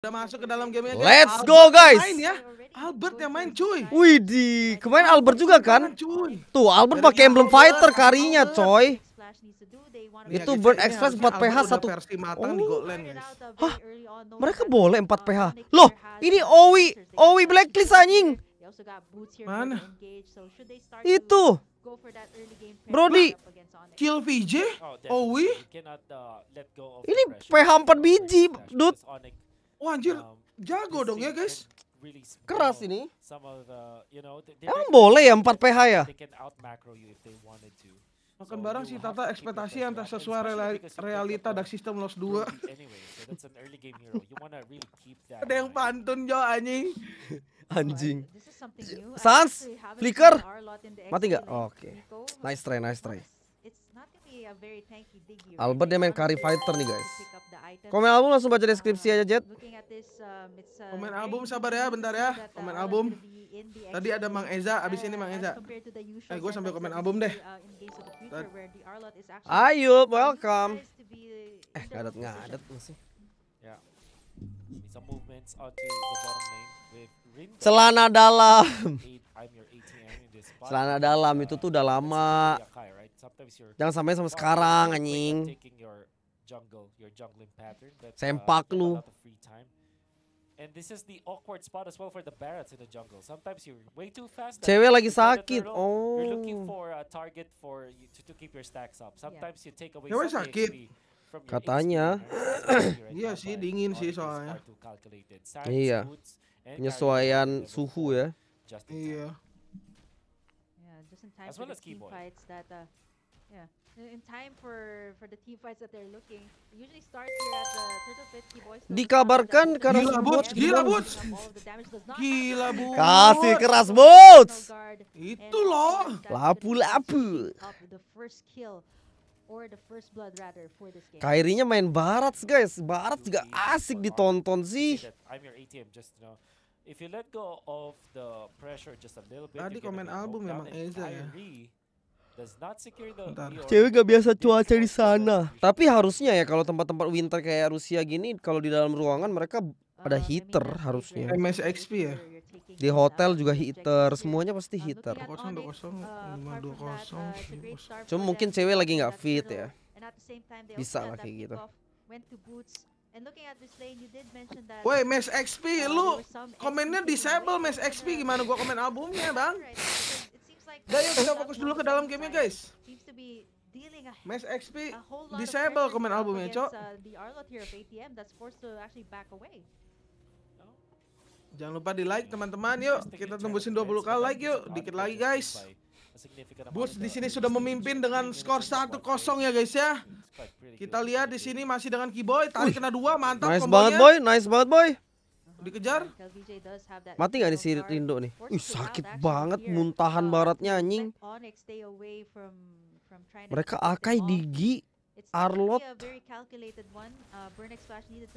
Udah masuk ke dalam game ini Let's go guys. Main ya. Albert yang main cuy. Wih kemarin Albert juga kan? Tuh Albert pakai emblem fighter karinya coy. Iya, itu Burn Express 4 PH 1 versi matang oh. di Hah? Mereka boleh 4 PH. Loh, ini Owi Owi Blacklist anjing. Mana? Itu. Brody kill VJ oh, Owi. Uh, ini PH 4 biji, Dude. Wah anjir, um, jago dong ya guys. Keras ini. Emang boleh ya 4 PH ya? Makan barang si Tata ekspektasi yang tak sesuai realita dan sistem loss 2. Ada yang pantun jo anjing. Anjing. Sans, flicker. Mati nggak? Oh, oke. Nice try, nice try. Albert dia main carry fighter nih guys. Komen album langsung baca deskripsi aja Jet. Um, uh, komen album sabar ya, bentar ya. Uh, komen album. Tadi ada Mang Eza, abis ini Mang Eza. Eh, gue sampai komen album deh. Uh, Ayo, welcome. Eh, ngadet ngadet masih. Celana dalam. Celana dalam itu tuh udah lama. Jangan sampai sama sekarang anjing jungle, your jungling pattern. But, uh, Sempak uh, lu. Free time. And this is the awkward spot as well for the Barretts in the jungle. Sometimes you're way too fast. Cewek lagi sakit. oh. You're looking oh. for a target for you to, to keep your stacks up. Sometimes yeah. you take away Cewek some sakit. From Katanya. iya sih dingin sih soalnya. Iya. Penyesuaian suhu ya. Iya. Yeah, just in time as well as keyboard. Fights that, uh, yeah. Dikabarkan karena gila boots, gila boots. Gila boots. Kasih keras boots. Itu loh. Lapu-lapu. Kairinya main barat guys, barat juga asik ditonton sih. Tadi komen album memang Eza ya. Cewek gak biasa cuaca di sana. Tapi harusnya ya kalau tempat-tempat winter kayak Rusia gini, kalau di dalam ruangan mereka uh, ada heater harusnya. MSXP ya. Di hotel juga heater, semuanya pasti uh, heater. Uh, Cuma mungkin cewek lagi nggak fit ya. Bisa lah kayak gitu. Woi, Mas XP, lu komennya disable Mas XP gimana gua komen albumnya, Bang? Udah yuk kita fokus dulu ke dalam game ya guys. mas XP disable komen albumnya, Cok. Uh, Jangan lupa di like teman-teman yuk. Kita tembusin 20 k like yuk. Dikit lagi guys. Boost di sini sudah memimpin dengan skor 1-0 ya guys ya. Kita lihat di sini masih dengan Kiboy, tadi kena dua, mantap Nice banget boy, nice banget boy dikejar mati nggak nih si Rindo nih Ih, sakit banget muntahan baratnya anjing mereka Akai Digi Arlot uh,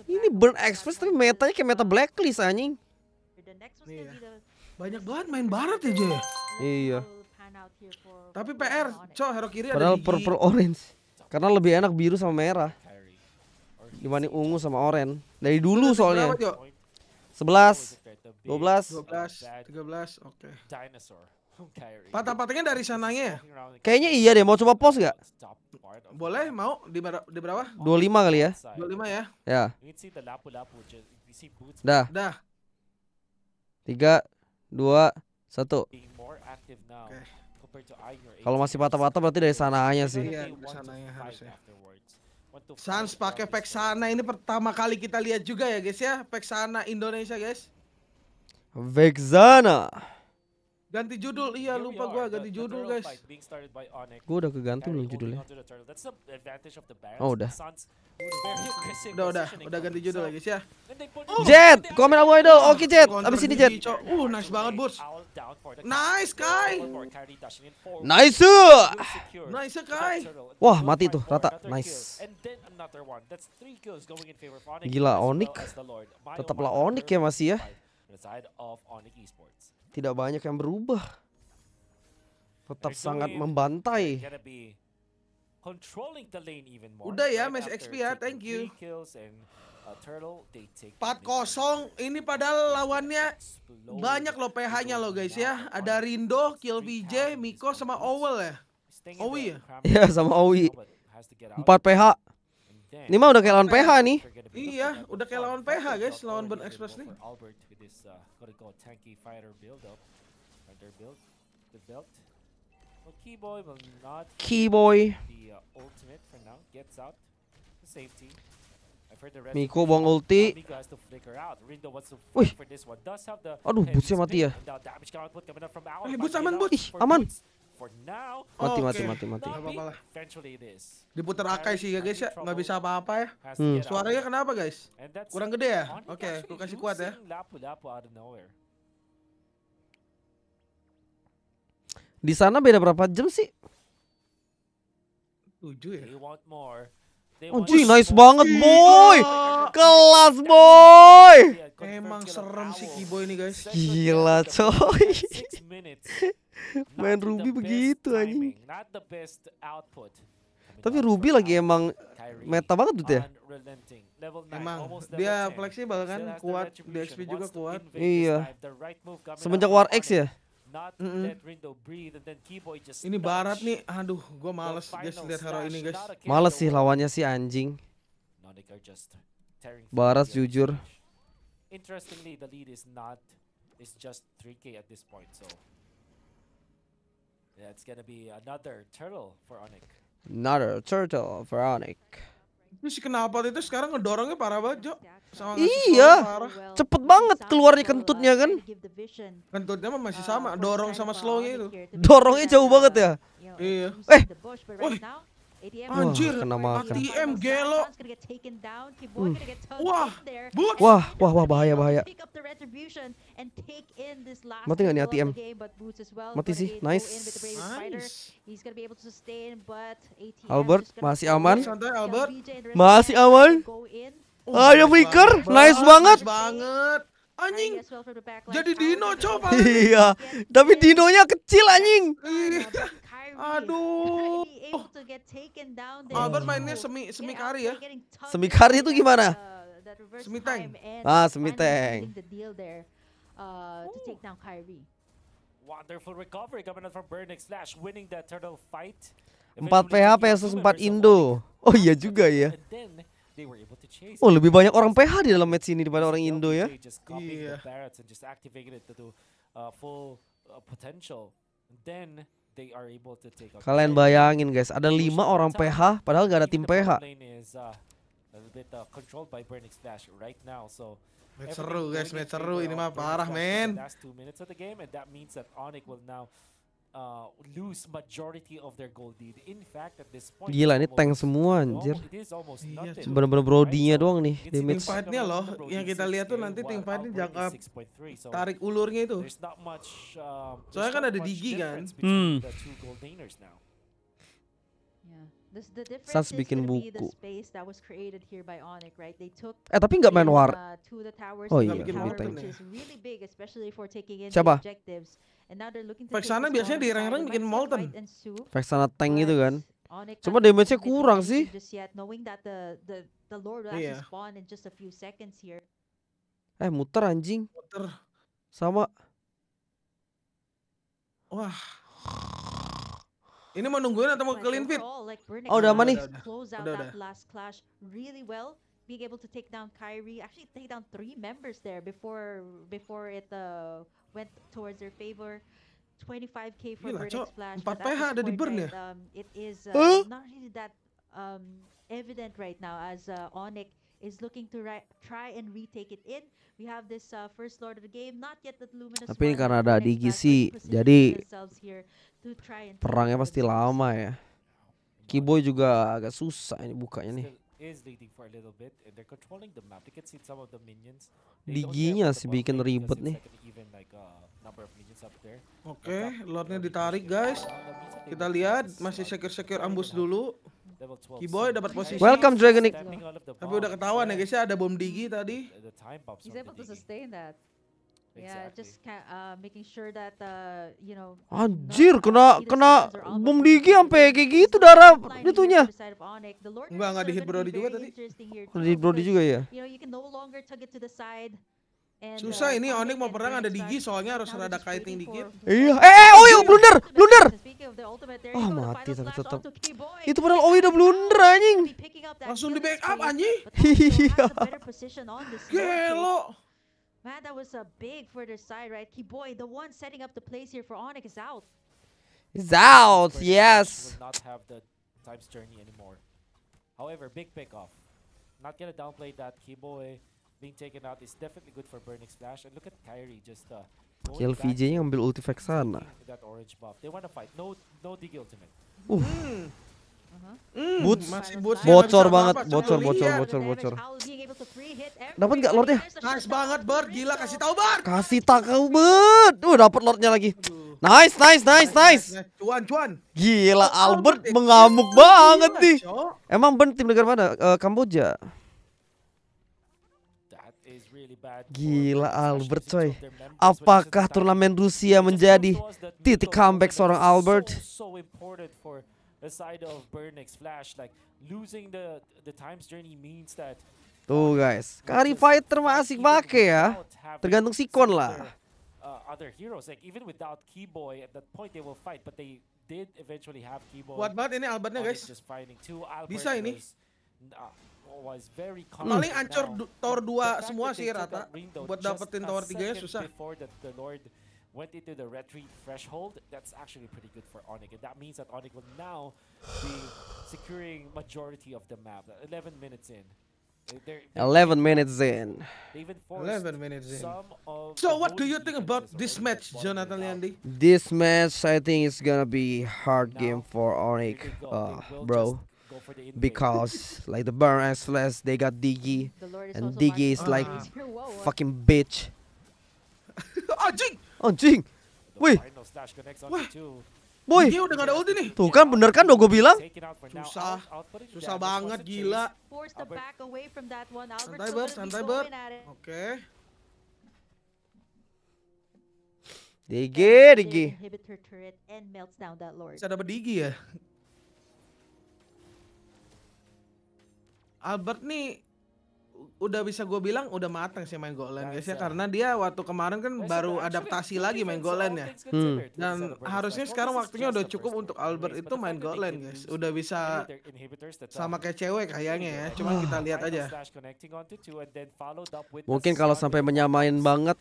ini Burn Express tapi metanya kayak meta blacklist anjing iya. banyak banget main barat ya Jay iya tapi PR cok hero kiri padahal purple orange karena lebih enak biru sama merah dibanding ungu sama oranye dari dulu soalnya 11 12 12 13 oke. Okay. dinosaur Patah-patahnya dari sananya ya? Kayaknya iya deh, mau coba pos gak? Boleh, mau di, ber di berapa? 25 kali ya 25 ya Ya Dah Dah 3 2 satu. Okay. Kalau masih patah-patah berarti dari sananya sih. Iya, dari sananya harusnya. Sans pakai Vexana ini pertama kali kita lihat juga ya guys ya Vexana Indonesia guys Vexana Ganti judul, iya lupa gua ganti judul guys. Gua udah kegantung belum judulnya. Oh udah. Udah udah udah ganti judul ya guys ya. Jet, komen aku itu. Oke Jet, abis ini Jet. Uh nice banget bos. Nice, Kai. Nice. Nice, Kai. Uh, Wah, mati tuh rata. Nice. Gila Onik. Tetaplah Onik ya masih ya. Tidak banyak yang berubah. Tetap sangat membantai. Udah ya, match XP ya, thank you. 4-0 ini padahal lawannya banyak loh PH-nya loh guys ya. Ada Rindo, Kill VJ, Miko sama Owl ya. Owi ya? Iya sama Owi. 4 PH. Ini mah udah kayak lawan PH nih. Iya, udah kayak lawan PH guys, lawan Burn Express nih. Uh, Keyboy. Miko buang ulti. Wih. Aduh, bootsnya mati ya. Eh, buts aman, buts. Ih, aman. Mati, mati, mati, mati. apa-apa Diputar Akai sih ya guys ya, Gak bisa apa-apa ya. Hmm. Suaranya kenapa guys? Kurang gede ya? Oke, okay, aku kasih kuat ya. Di sana beda berapa jam sih? 7 ya. Oh Anjing nice banget boy. Kelas boy. Iya, iya, emang serem sih Kiboy ini guys. Gila coy. Main Ruby begitu anjing. Tapi Ruby lagi emang meta banget tuh ya. Emang dia fleksibel kan, kuat, XP juga kuat. Iya. Semenjak War X ya. Ini barat nih, aduh gue males guys lihat hero ini guys. Males sih lawannya sih anjing. Barat jujur. another turtle for Another turtle for Onik. Ini si kenapa itu sekarang ngedorongnya parah banget, Jok. Sama iya, cepet banget keluarnya kentutnya kan. Kentutnya mah masih sama, dorong sama slownya itu. Dorongnya jauh banget ya. Iya. Eh, Woi, Anjir, kena makan. ATM gelo. Hmm. Wah, boots. Wah, wah, wah bahaya bahaya. Mati nggak nih ATM? Mati sih, nice. nice. Albert masih aman. Santai Albert. Masih aman. Oh, Ayo faker, nice banget. banget. Anjing. Jadi Dino coba. Iya, tapi Dinonya kecil anjing. Aduh. Oh, Albert mainnya semi semi kari ya. Semi kari itu gimana? Uh, semi tank. Ah, semi tank. Uh, Wonderful recovery coming out from Burning Slash winning the turtle fight. 4 PH versus 4 Indo. Oh iya juga ya. Oh lebih banyak orang PH di dalam match ini daripada orang Indo ya. Iya. Yeah. Kalian bayangin guys, ada lima orang PH padahal gak ada tim uh, uh, PH. Match seru guys, match seru ini mah parah men gila ini tank semua anjir. Iya, Bener-bener brodinya doang nih damage. Team fight-nya loh, yang kita lihat tuh nanti team fight-nya jangka tarik ulurnya itu. Uh, Soalnya kan ada digi kan. Hmm. Sans bikin buku. Eh tapi nggak main war. Uh, oh iya, Siapa? Vexana biasanya di rank-rank bikin Molten. Vexana tank gitu kan. Cuma damage-nya kurang sih. Iya. Eh muter anjing. Muter. Sama. Wah. Ini mau nungguin atau mau ke Linfit? Oh udah aman nih. Udah udah being able to take down Kyrie, actually take down three members there before before it uh, went towards their favor. 25k for Gila, Verdict Flash. Empat PH ada di burn ya? Um, it is uh, huh? not really that um, evident right now as uh, Onik is looking to try and retake it in. We have this uh, first lord of the game, not yet the luminous. Tapi ini karena ada Digi sih, jadi perangnya pasti lama ya. Keyboy juga agak susah ini bukanya nih is leading Diginya sih bikin ribet nih. Oke, lordnya ditarik guys. Kita lihat masih sekir-sekir ambus dulu. Keyboy dapat posisi. Welcome Dragonic. Tapi udah ketahuan ya guys ya ada bom digi tadi. He's able sustain Uh, uh, Anjir, kena kena bom digi sampai kayak gitu darah itunya. Enggak enggak dihit Brody juga tadi. Oh, dihit Brody juga ya. Susah uh, ini Onyx mau perang ada digi soalnya harus rada kiting dikit. Iya. Eh, eh Oi oh, iya, blunder, blunder. Oh mati tapi tetap. Itu padahal Oi udah blunder anjing. Langsung di backup anjing. Iya. Gelo. Man, that was a big for their side, right? Key boy, the one setting up the plays here for Onyx is out. Is out, yes. Will not have the times journey anymore. However, big pickoff. Not gonna downplay that. Keyboy being taken out is definitely good for Burning Splash. And look at Kyrie just uh Kill VJ ambil ulti That orange buff. They wanna fight. No no dig ultimate. Oof. Hmm. Mm, boots, boots bocor banget, bocor, bocor, bocor, bocor, Dapat nggak lordnya? Nice banget Bird, gila kasih tau Bird. Kasih tahu Bird. Uh, dapat lordnya lagi. Nice, nice, nice, nice. Cuan, cuan. Gila Albert mengamuk banget nih. Emang Bird tim negara mana? Uh, Kamboja. Gila Albert coy Apakah turnamen Rusia menjadi titik comeback seorang Albert? aside of Burnix Flash. Like losing the the time's journey means that Tuh guys, Kari Fighter masih pakai ya. Tergantung sikon lah. Uh, other heroes like even without Keyboy at that point they will fight but they did eventually have Keyboy. Kuat banget ini Albertnya guys. Bisa ini. Was, uh, very Paling ancur tower 2 semua sih rata buat dapetin tower 3 nya susah. went into the retreat threshold, that's actually pretty good for Onik. And that means that Onik will now be securing majority of the map. 11 minutes in. They're, they're 11 minutes in. 11 minutes in. So what do you think about this match, Jonathan Landy? This match, I think is gonna be hard now, game for Onik, uh, bro. Because like the Baron S Flash, they got Diggy, the and Diggy is like uh fucking bitch. oh, Anjing. Wih. Wah. Boy. Dia udah gak ada ulti nih. Tuh kan bener kan dong gue bilang. Susah. Susah banget gila. Santai ber, santai ber. Oke. Digi, digi. Saya Bisa dapet Digi ya? Albert nih udah bisa gue bilang udah matang sih main Golan guys ya karena dia waktu kemarin kan baru adaptasi lagi main Golan ya hmm. dan harusnya sekarang waktunya udah cukup untuk Albert itu main Golan guys udah bisa sama kayak cewek kayaknya ya cuma kita lihat aja mungkin kalau sampai menyamain banget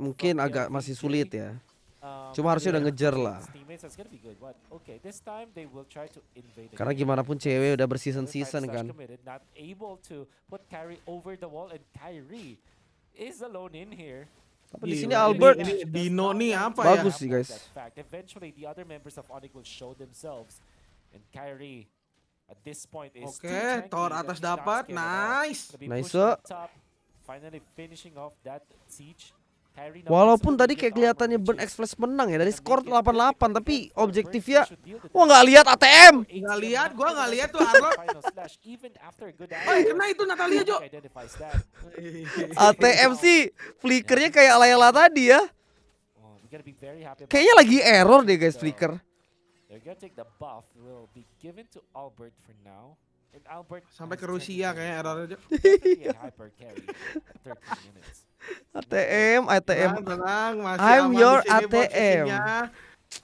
mungkin agak masih sulit ya Um, Cuma harusnya udah ngejar lah. Karena gimana pun cewek udah bersisen season kan. Tapi di iya, sini Albert Dino nih apa Bagus ya? Bagus sih guys. Oke, okay, Thor atas dapat. Nice. Nice. Finally finishing off that siege. Walaupun tadi kayak kelihatannya Burn Express menang ya dari skor 88 tapi objektifnya wah nggak lihat ATM. Nggak lihat, gua nggak lihat tuh Arlo. oh, ya, kena itu Natalia Jo. ATM sih flickernya kayak Layla tadi ya. Oh, Kayaknya lagi error deh guys flicker. Sampai ke Rusia kayak error aja. ATM, ATM. Tenang, tenang, masih I'm your ATM.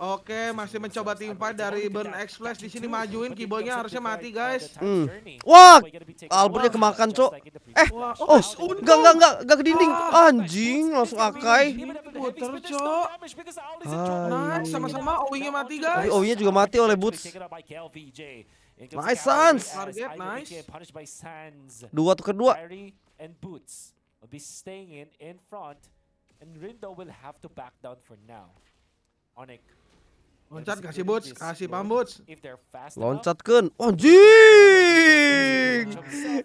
Oke, masih mencoba timpa dari Burn Flash di sini majuin keyboardnya harusnya mati guys. Hmm. Wah, Albertnya kemakan cok. Eh, oh, oh enggak enggak enggak enggak ke dinding. Ah, Anjing, langsung akai. Puter cok. Nah, sama-sama Owinya mati guys. Owinya juga mati oleh Boots. Nice Sans. Dua tuh kedua. be staying in in front and Rindo will have to back down for now. Onik. Loncat kasih boots, kasih pam boots. Loncat kan. Anjing.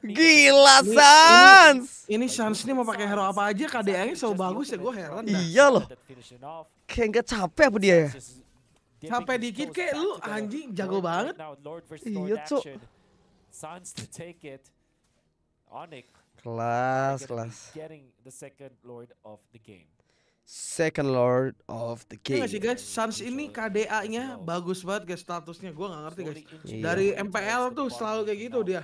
Gila Sans. Ini, ini, ini Sans nih mau pakai hero apa aja KDA-nya so bagus ya gue heran. Iya loh. Kayak nggak capek apa dia ya? Sampai dikit kayak lu anjing jago banget. Iya, cok. Sans to Kelas, kelas. second lord of the game. Second Lord of the King. Iya nggak sih guys, Suns ini KDA-nya bagus banget guys statusnya. Gua nggak ngerti guys. Dari MPL tuh selalu kayak gitu dia.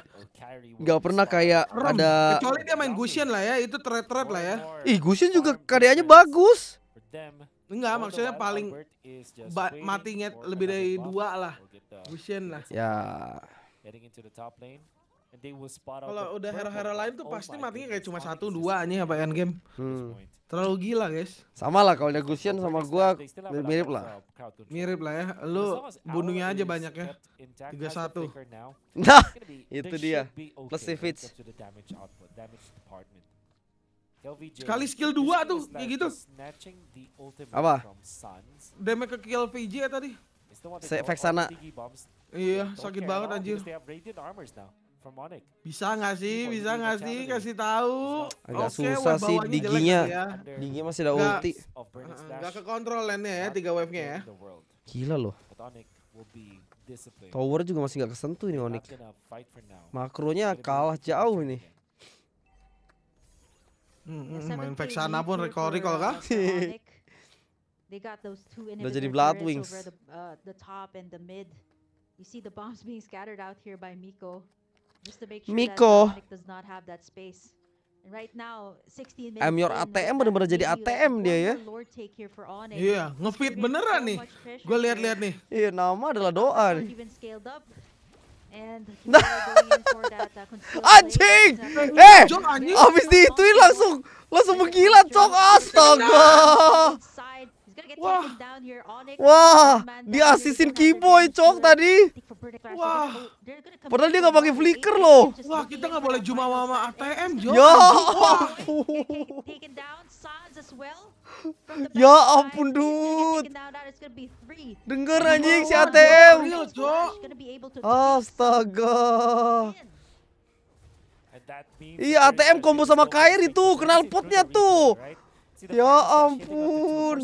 Gak pernah kayak ada. Kecuali dia main Gusian lah ya, itu threat threat lah ya. Ih Gusian juga KDA-nya bagus. Enggak, maksudnya paling matinya lebih dari dua lah. Vision lah. Ya. Kalau udah hero-hero lain tuh oh pasti matinya kayak cuma satu dua aja ya pak game. Hmm. Terlalu gila guys. Sama lah kalau Negusian sama gua mirip, lah. Mirip lah ya. Lu bunuhnya aja banyak ya. Tiga satu. Nah, itu dia. Plus Sekali skill 2 tuh kayak gitu. Apa? Damage ke kill VJ ya tadi. Efek sana. Iya, sakit banget anjir. Bisa nggak sih? Bisa nggak sih? Kasih tahu. Agak okay, susah sih diginya. Ya. masih ada ulti. Gak ke kontrol lane ya, tiga wave-nya ya. Gila loh. Tower juga masih nggak kesentuh ini Onyx. Makronya kalah jauh ini. Mm-hmm, main Vexana pun recall kalau kan? They got those two Udah jadi blood wings. the, uh, the top and the mid. You see the bombs being scattered out here by Miko. Just to make sure Miko. that Dominic does not have that space. And right now, 16 I'm your ATM uh, benar-benar jadi ATM dia ya. Iya, yeah, ngefit beneran nih. Gue lihat-lihat nih. Iya, yeah, nama adalah doa nih. Anjing! Eh! Abis diituin langsung langsung mengkilat cok astaga. Wah. Wah, di asisin Kiboy cok tadi. Wah. Padahal dia nggak pakai flicker loh. Wah, kita nggak boleh jumawa sama ATM, Jok. Ya. Ya ampun, Dude, Dengar anjing si ATM. Astaga. Iya ATM combo sama Kair itu kenal potnya tuh. Ya, ya ampun.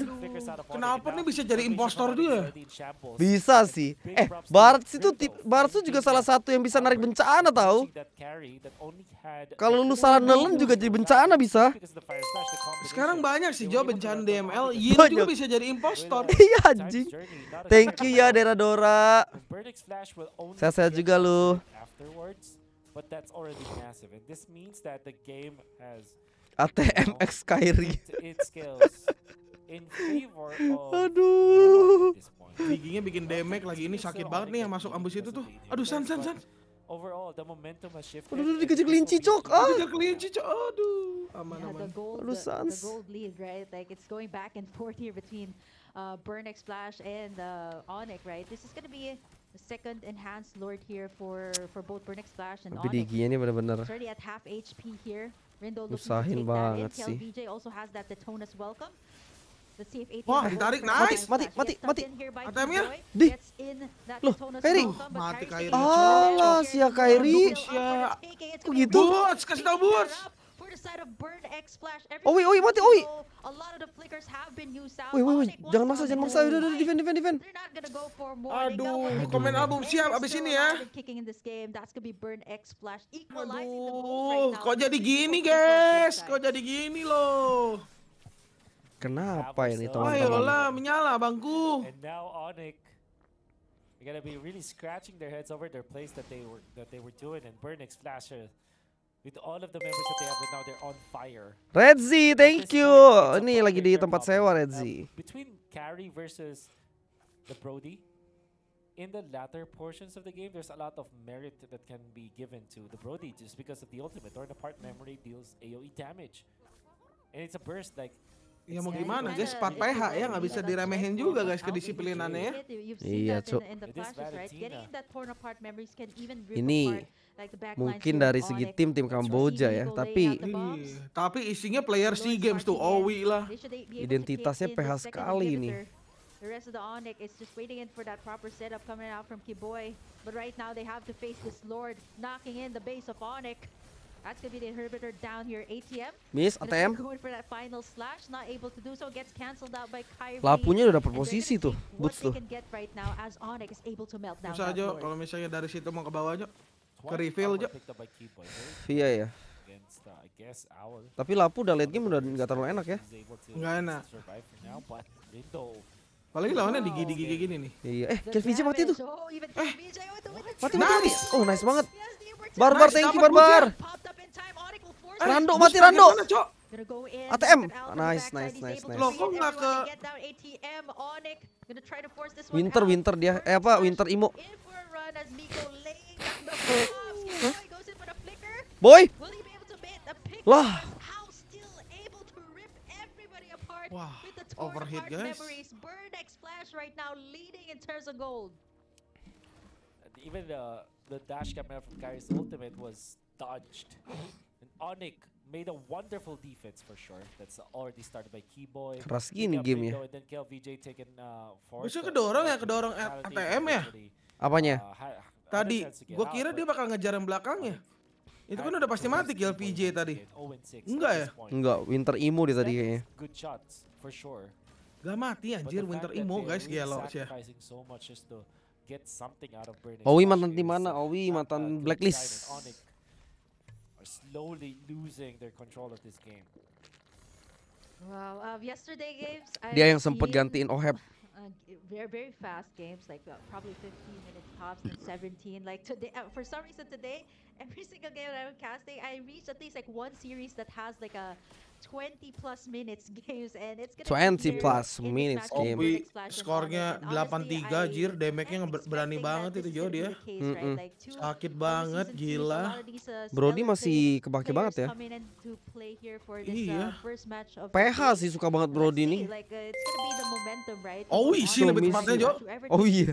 Kenapa nih bisa jadi impostor dia? Bisa sih. Eh, Bart itu Bart juga salah satu yang bisa narik bencana tahu. Kalau lu salah nelen juga jadi bencana bisa. Sekarang banyak sih jawab bencana DML. Yin banyak. juga bisa jadi impostor. Iya anjing. Thank you ya Dera Dora. Saya juga lu. But that's already massive, and this means that the game has ATM X oh, Kairi. Aduh. Giginya bikin damage lagi ini sakit banget nih yang masuk ambus itu tuh. Aduh san san san. Overall, the momentum has shifted. Aduh, dikejar kelinci cok. Ah. Dikejar kelinci cok. Aduh. Aman aman. Aduh sans. The gold lead right like it's going back and forth here between uh, Burn Splash and uh, Onic right. This is gonna be the second enhanced lord here for for both Burn Splash and Onyx. Tapi diginya ini benar-benar. Already at half HP here. Usahin banget sih. Wah, ditarik, nice. Mati, mati, mati. ATM-nya? Di. Loh, Kairi. allah mati Kairi. Alas ya Kairi. Kok gitu? Boots, kasih tau Boots. Oh wait, oh wait, mati, oh wait. Wait, wait, wait. Jangan maksa, jangan maksa. Udah, udah, defend, defend, defend. Aduh, komen album siap abis ini ya. Aduh, kok jadi gini guys? Kok jadi gini loh? Kenapa ini teman-teman? Ayolah, menyala bangku. And now Onyx They're gonna be really scratching their heads over their plays that they were that they were doing and Burnix flashes. Uh, With all of the members that they have right now, they're on fire. Red Z, thank you. Ini lagi di tempat sewa Red Z. Um, between Carry versus the Brody, in the latter portions of the game, there's a lot of merit that can be given to the Brody just because of the ultimate. Torn apart memory deals AoE damage. And it's a burst like Ya mau gimana guys, 4 PH ya nggak bisa diremehin juga guys kedisiplinannya ya. Iya, Cuk. Ini mungkin dari segi tim tim Kamboja ya tapi iya, tapi isinya player SEA Games tuh Owi lah identitasnya PH sekali ini. The rest of the Onyx is just waiting in for that proper setup coming out from Kiboy. But right now they have to face this Lord knocking in the base of Onyx. That's gonna be the inhibitor down here. ATM. Miss ATM. Going for that final slash, not able to do so. Gets cancelled out by Kyrie. Lapunya udah dapat posisi tuh, Boots tuh. Bisa aja kalau misalnya dari situ mau ke bawahnya ke reveal aja. Iya ya. Tapi Lapu udah late game udah nggak terlalu enak ya. Nggak enak. Apalagi lawannya digigi-gigi kayak gini nih. Iya. Eh, Kelvin mati tuh. Eh. Mati mati. mati. Oh, nice banget. Barbar, bar thank you Barbar. -bar. Rando mati Rando. ATM. Nice, nice, nice, nice. Loh, kok nggak ke Winter, Winter dia. Eh apa? Winter Imo. Boy! Lah. Wah, overheat guys. Burdex flash right now leading in terms of gold. Even the the dash camera from Kai's ultimate was dodged. And Onik made a wonderful defense for sure. That's already started by Keyboy. Keras gini game ya. then KLVJ taken uh, Bisa kedorong ya, kedorong ATM ya. Apanya? Uh, Tadi, gue kira dia bakal ngejar yang belakangnya. Itu kan udah pasti mati kill PJ tadi. Oh Enggak ya? Enggak, Winter Imo dia tadi kayaknya. Gak mati anjir Winter Imo guys, ya. gelo sih. Owi mantan di mana? Owi uh, mantan blacklist. Slowly losing their control of this game. Well, uh, um, yesterday games. Dia yang sempat gantiin Oheb. uh, very very fast games, like uh, probably 15 minutes tops and 17. Like today, uh, for some reason today, every single game that I'm casting, I reached at least like one series that has like a 20 plus minutes games and plus minutes game. Opi skornya 83 jir, damage-nya berani banget itu Jo dia. Mm Sakit banget gila. Uh, Brody masih kepake banget ya. Iya. PH uh, sih suka banget Brody nih. Uh, oh iya, lebih tepatnya Jo. Oh iya.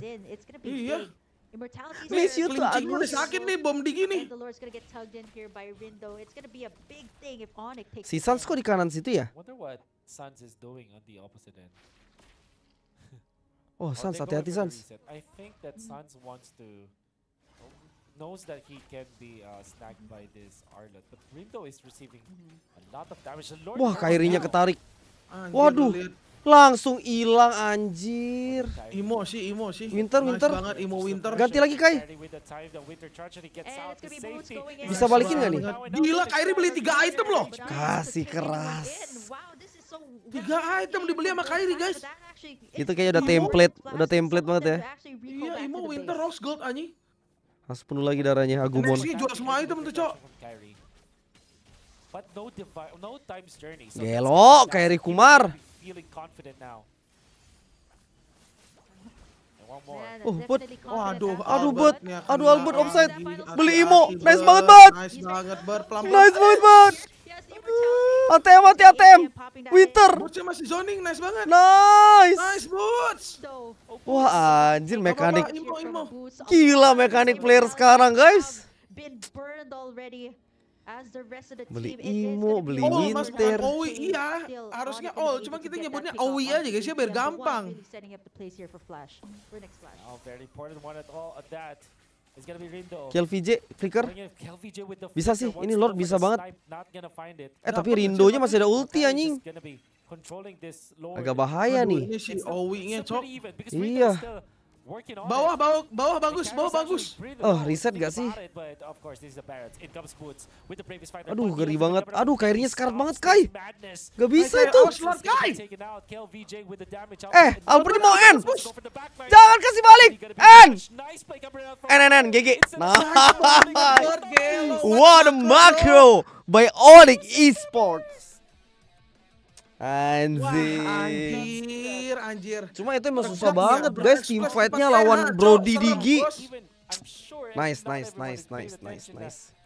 Iya. Miss you tuh Agus. sakit nih bom di gini. Si Sans kok di kanan situ ya? Oh, Sans hati-hati Sans. I think that Sans wants to knows that he can be uh, snagged by this Arlet, but Rindo is receiving mm-hmm. a lot of damage. Lord Wah, Kairinya ketarik. Waduh. Langsung hilang anjir. Imo sih, Imo sih. Winter, nice Winter. banget Imo Winter. Ganti lagi Kai. Bisa balikin gak nih? Gila, Kairi beli tiga item loh. Kasih keras. tiga item dibeli sama Kairi, guys. Itu kayaknya udah template, udah template banget ya. Iya, Imo Winter Rose Gold anjing. Harus penuh lagi darahnya Agumon. Next jual semua item tuh, Cok. Gelo, Kairi Kumar feeling confident now. Oh, but, Waduh, oh, aduh but, Aduh Albert offside. Beli Imo. Nice banget, but, Nice banget, but, Nice banget, Bot. ATM, ATM. Winter. masih zoning, nice banget. Nice. Nice, but, Wah, anjir mekanik. Gila mekanik player sekarang, guys. Been burned already beli Imo, beli oh, Winter. Mas, iya. Harusnya Oh cuma kita nyebutnya Owi aja guys ya biar gampang. Kelvin J, flicker. Bisa sih, ini Lord bisa banget. Eh tapi Rindonya masih ada ulti anjing. Agak bahaya nih. cok Iya. Bawah, bawah, bawah bagus, bawah bagus. Oh, reset gak sih? Aduh, geri banget. Aduh, kairinya sekarat banget, Kai. Gak bisa itu. Eh, Alpernya mau end. Jangan kasih balik. End. End, end, end. GG. Nah. What a macro by Onyx Esports. Anjir. anjir, Cuma itu emang susah banget, guys. Team fight-nya lawan Brody Digi. Nice, nice, nice, nice, nice, nice.